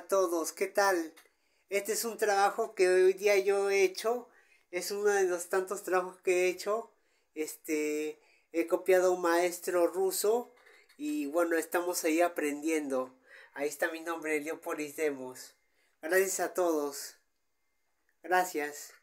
todos, ¿qué tal? Este es un trabajo que hoy día yo he hecho, es uno de los tantos trabajos que he hecho. Este, he copiado un maestro ruso y bueno, estamos ahí aprendiendo. Ahí está mi nombre, Leopolis Demos. Gracias a todos. Gracias.